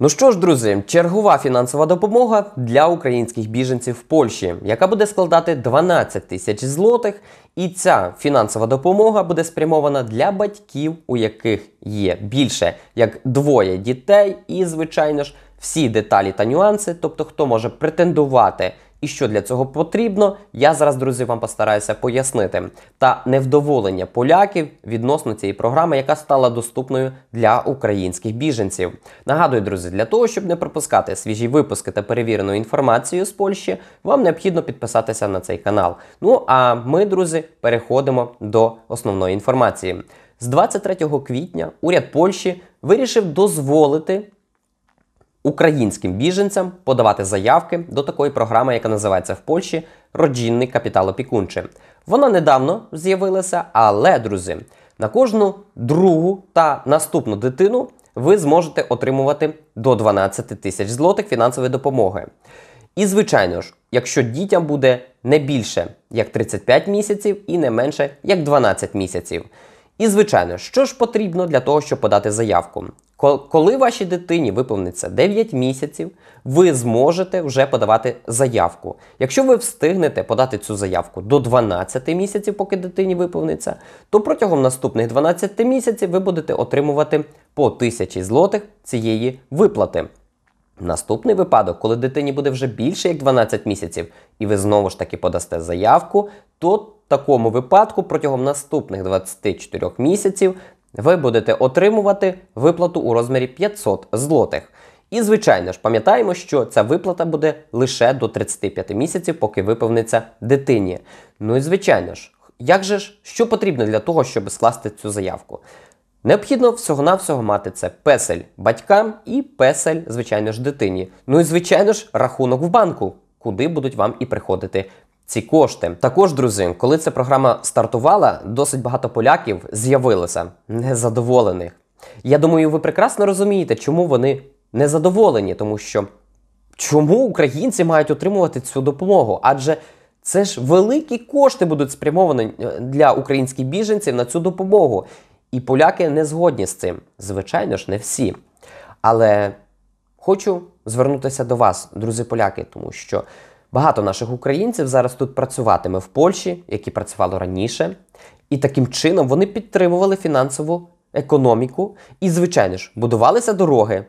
Ну що ж, друзі, чергова фінансова допомога для українських біженців в Польщі, яка буде складати 12 тисяч злотих, і ця фінансова допомога буде спрямована для батьків, у яких є більше як двоє дітей, і, звичайно ж, всі деталі та нюанси, тобто хто може претендувати і що для цього потрібно, я зараз, друзі, вам постараюся пояснити та невдоволення поляків відносно цієї програми, яка стала доступною для українських біженців. Нагадую, друзі, для того, щоб не пропускати свіжі випуски та перевірену інформацію з Польщі, вам необхідно підписатися на цей канал. Ну а ми, друзі, переходимо до основної інформації. З 23 квітня уряд Польщі вирішив дозволити українським біженцям подавати заявки до такої програми, яка називається в Польщі Роджінний капітал опікунче. Вона недавно з'явилася, але, друзі, на кожну другу та наступну дитину ви зможете отримувати до 12 тисяч злотих фінансової допомоги. І, звичайно ж, якщо дітям буде не більше як 35 місяців і не менше як 12 місяців. І, звичайно, що ж потрібно для того, щоб подати заявку? Коли вашій дитині виповниться 9 місяців, ви зможете вже подавати заявку. Якщо ви встигнете подати цю заявку до 12 місяців, поки дитині виповниться, то протягом наступних 12 місяців ви будете отримувати по 1000 злотих цієї виплати. Наступний випадок, коли дитині буде вже більше як 12 місяців, і ви знову ж таки подасте заявку, то в такому випадку протягом наступних 24 місяців ви будете отримувати виплату у розмірі 500 злотих. І, звичайно ж, пам'ятаємо, що ця виплата буде лише до 35 місяців, поки виповниться дитині. Ну і звичайно ж, як же ж, що потрібно для того, щоб скласти цю заявку? Необхідно всього-навсього мати це песель батькам і песель, звичайно ж, дитині. Ну і, звичайно ж, рахунок в банку, куди будуть вам і приходити. Ці кошти також, друзі, коли ця програма стартувала, досить багато поляків з'явилося незадоволених. Я думаю, ви прекрасно розумієте, чому вони незадоволені, тому що чому українці мають отримувати цю допомогу? Адже це ж великі кошти будуть спрямовані е, для українських біженців на цю допомогу. І поляки не згодні з цим. Звичайно ж, не всі. Але хочу звернутися до вас, друзі-поляки, тому що багато наших українців зараз тут працюватиме в Польщі, які працювали раніше, і таким чином вони підтримували фінансову економіку і, звичайно ж, будувалися дороги.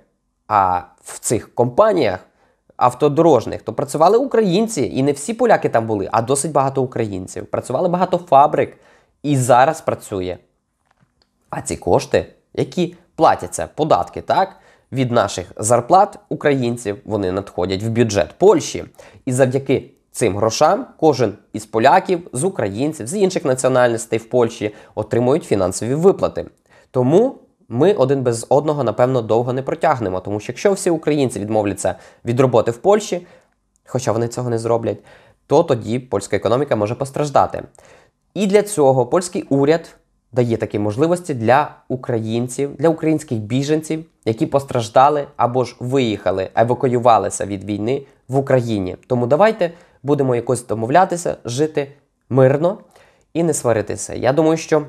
А в цих компаніях автодорожних то працювали українці, і не всі поляки там були, а досить багато українців. Працювали багато фабрик і зараз працює а ці кошти, які платяться податки, так? Від наших зарплат українців вони надходять в бюджет Польщі, і завдяки цим грошам кожен із поляків, з українців, з інших національностей в Польщі отримують фінансові виплати. Тому ми один без одного, напевно, довго не протягнемо. Тому що якщо всі українці відмовляться від роботи в Польщі, хоча вони цього не зроблять, то тоді польська економіка може постраждати. І для цього польський уряд дає такі можливості для українців, для українських біженців, які постраждали або ж виїхали, евакуювалися від війни в Україні. Тому давайте будемо якось домовлятися, жити мирно і не сваритися. Я думаю, що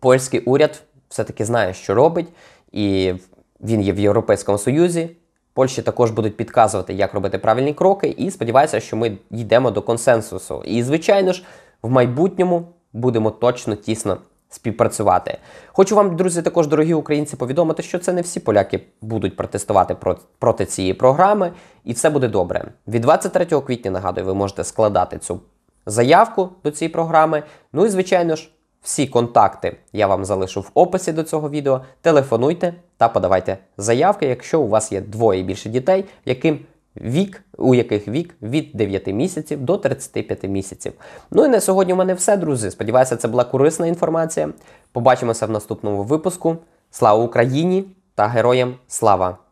польський уряд все-таки знає, що робить, і він є в Європейському Союзі. Польщі також будуть підказувати, як робити правильні кроки, і сподіваюся, що ми йдемо до консенсусу. І, звичайно ж, в майбутньому будемо точно тісно співпрацювати. Хочу вам, друзі, також, дорогі українці, повідомити, що це не всі поляки будуть протестувати проти цієї програми, і це буде добре. Від 23 квітня, нагадую, ви можете складати цю заявку до цієї програми. Ну і, звичайно ж, всі контакти я вам залишу в описі до цього відео. Телефонуйте та подавайте заявки, якщо у вас є двоє і більше дітей, яким вік, у яких вік від 9 місяців до 35 місяців. Ну і на сьогодні у мене все, друзі. Сподіваюся, це була корисна інформація. Побачимося в наступному випуску. Слава Україні та героям слава!